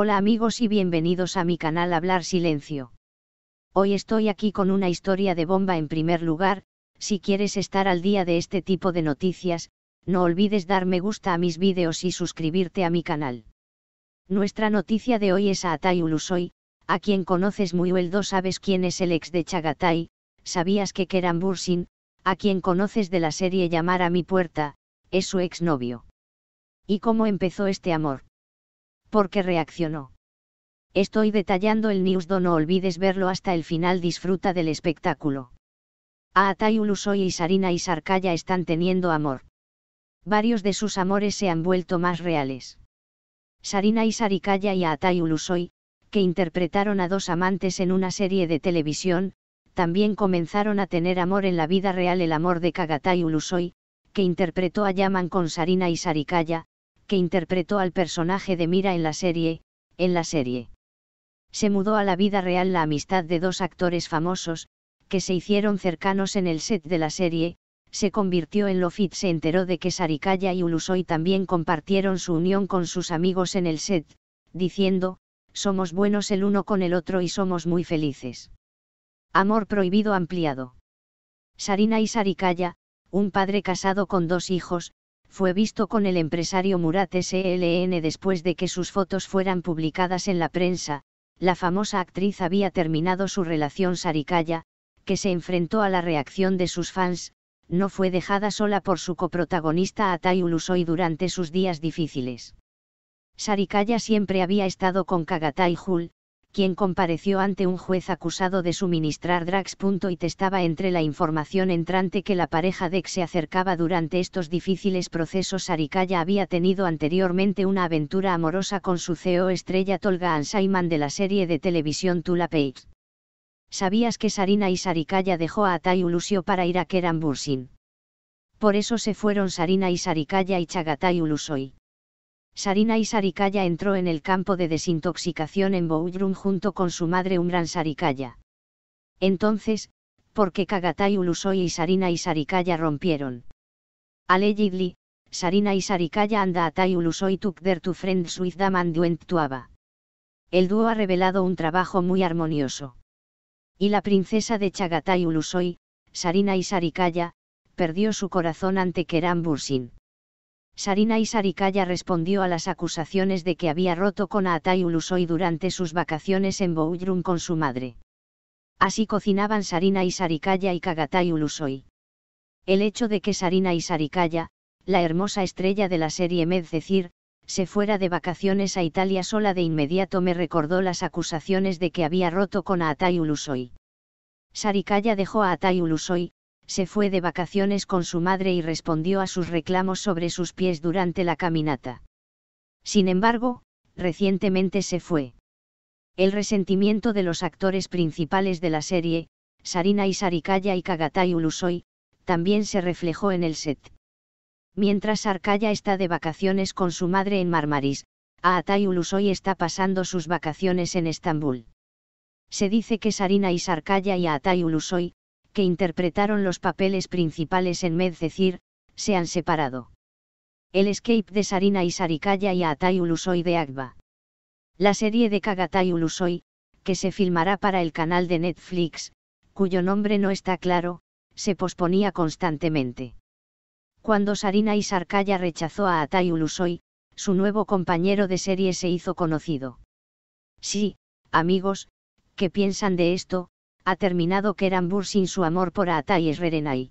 Hola amigos y bienvenidos a mi canal Hablar Silencio. Hoy estoy aquí con una historia de bomba en primer lugar, si quieres estar al día de este tipo de noticias, no olvides dar me gusta a mis vídeos y suscribirte a mi canal. Nuestra noticia de hoy es a Atay Ulusoy, a quien conoces muy well, sabes quién es el ex de Chagatai, sabías que Keran Bursin, a quien conoces de la serie Llamar a mi puerta, es su exnovio. ¿Y cómo empezó este amor? porque reaccionó. Estoy detallando el newsdo, no olvides verlo hasta el final, disfruta del espectáculo. Atay Ulusoy y Sarina y Sarkaya están teniendo amor. Varios de sus amores se han vuelto más reales. Sarina y Sarikaya y Atay Ulusoy, que interpretaron a dos amantes en una serie de televisión, también comenzaron a tener amor en la vida real el amor de Kagatay Ulusoy, que interpretó a Yaman con Sarina y Sarikaya, que interpretó al personaje de Mira en la serie, en la serie. Se mudó a la vida real la amistad de dos actores famosos, que se hicieron cercanos en el set de la serie, se convirtió en lo fit se enteró de que Sarikaya y Ulusoy también compartieron su unión con sus amigos en el set, diciendo, somos buenos el uno con el otro y somos muy felices. Amor prohibido ampliado. Sarina y Sarikaya, un padre casado con dos hijos, fue visto con el empresario Murat SLN después de que sus fotos fueran publicadas en la prensa, la famosa actriz había terminado su relación Sarikaya, que se enfrentó a la reacción de sus fans, no fue dejada sola por su coprotagonista Atay Ulusoy durante sus días difíciles. Sarikaya siempre había estado con Kagatai Hul, quien compareció ante un juez acusado de suministrar drags. y testaba entre la información entrante que la pareja de Dex se acercaba durante estos difíciles procesos. Sarikaya había tenido anteriormente una aventura amorosa con su CEO estrella Tolga Ansayman de la serie de televisión Tula Page. ¿Sabías que Sarina y Sarikaya dejó a Atay Ulusio para ir a Kerambursin? Por eso se fueron Sarina y Sarikaya y Chagatai Ulusoy. Sarina y Sarikaya entró en el campo de desintoxicación en Boudrum junto con su madre Umran Sarikaya. Entonces, ¿por qué Kagatai Ulusoy y Sarina y Sarikaya rompieron? Allegedly, Sarina y Sarikaya anda a Tai Ulusoy took their two friends with them El dúo ha revelado un trabajo muy armonioso. Y la princesa de Chagatai Ulusoy, Sarina y Sarikaya, perdió su corazón ante Keran Bursin. Sarina y Sarikaya respondió a las acusaciones de que había roto con Aatay Ulusoy durante sus vacaciones en Bouyrum con su madre. Así cocinaban Sarina y Sarikaya y Kagatay Ulusoy. El hecho de que Sarina y Sarikaya, la hermosa estrella de la serie Medzecir, se fuera de vacaciones a Italia sola de inmediato me recordó las acusaciones de que había roto con Aatay Ulusoy. Sarikaya dejó a Atayulusoy se fue de vacaciones con su madre y respondió a sus reclamos sobre sus pies durante la caminata. Sin embargo, recientemente se fue. El resentimiento de los actores principales de la serie, Sarina y Sarikaya y Kagatay Ulusoy, también se reflejó en el set. Mientras Arkaya está de vacaciones con su madre en Marmaris, Aatay Ulusoy está pasando sus vacaciones en Estambul. Se dice que Sarina y Sarcaya y Aatay Ulusoy, que interpretaron los papeles principales en Medzecir, se han separado. El escape de Sarina y Sarikaya y Atay Ulusoy de Agba. La serie de Kagatay Ulusoy, que se filmará para el canal de Netflix, cuyo nombre no está claro, se posponía constantemente. Cuando Sarina y Sarkaya rechazó a Atay Ulusoy, su nuevo compañero de serie se hizo conocido. Sí, amigos, ¿qué piensan de esto? ha terminado Kerambur sin su amor por Ata y Rerenai.